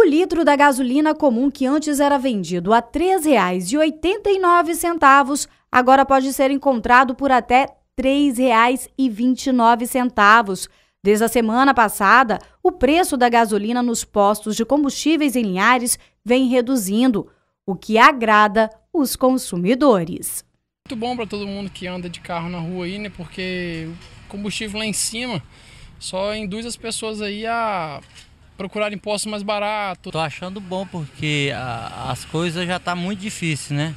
O litro da gasolina comum que antes era vendido a R$ 3,89 agora pode ser encontrado por até R$ 3,29. Desde a semana passada, o preço da gasolina nos postos de combustíveis em Linhares vem reduzindo, o que agrada os consumidores. Muito bom para todo mundo que anda de carro na rua aí, né? Porque o combustível lá em cima só induz as pessoas aí a procurar imposto mais barato. Tô achando bom porque a, as coisas já tá muito difícil, né?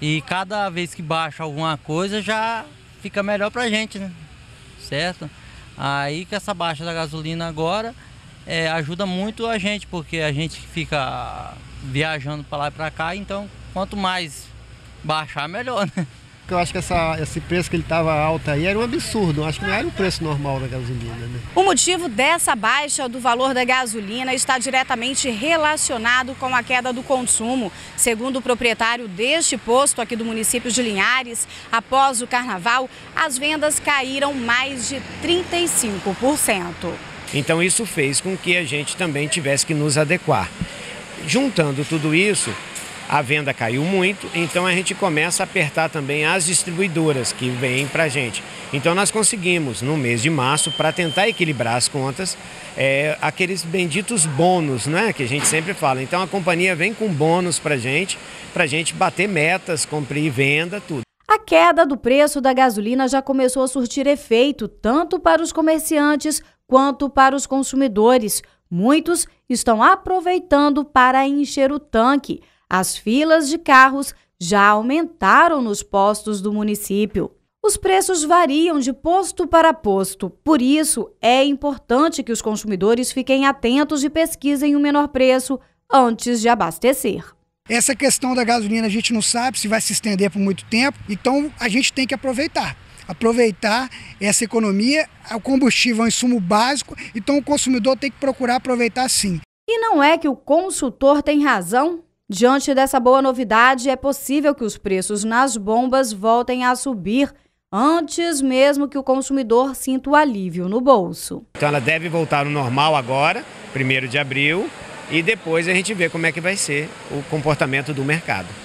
E cada vez que baixa alguma coisa já fica melhor pra gente, né? Certo? Aí que essa baixa da gasolina agora é, ajuda muito a gente, porque a gente fica viajando para lá e para cá, então quanto mais baixar, melhor, né? época eu acho que essa, esse preço que ele estava alto aí era um absurdo. Eu acho que não era o preço normal da gasolina. Né? O motivo dessa baixa do valor da gasolina está diretamente relacionado com a queda do consumo. Segundo o proprietário deste posto aqui do município de Linhares, após o carnaval, as vendas caíram mais de 35%. Então isso fez com que a gente também tivesse que nos adequar. Juntando tudo isso, a venda caiu muito, então a gente começa a apertar também as distribuidoras que vêm para a gente. Então nós conseguimos, no mês de março, para tentar equilibrar as contas, é, aqueles benditos bônus, né? Que a gente sempre fala. Então a companhia vem com bônus para a gente, para a gente bater metas, cumprir venda, tudo. A queda do preço da gasolina já começou a surtir efeito tanto para os comerciantes quanto para os consumidores. Muitos estão aproveitando para encher o tanque. As filas de carros já aumentaram nos postos do município. Os preços variam de posto para posto, por isso é importante que os consumidores fiquem atentos e pesquisem o menor preço antes de abastecer. Essa questão da gasolina a gente não sabe se vai se estender por muito tempo, então a gente tem que aproveitar. Aproveitar essa economia, o combustível é um insumo básico, então o consumidor tem que procurar aproveitar sim. E não é que o consultor tem razão Diante dessa boa novidade, é possível que os preços nas bombas voltem a subir antes mesmo que o consumidor sinta o alívio no bolso. Então ela deve voltar ao normal agora, 1 de abril, e depois a gente vê como é que vai ser o comportamento do mercado.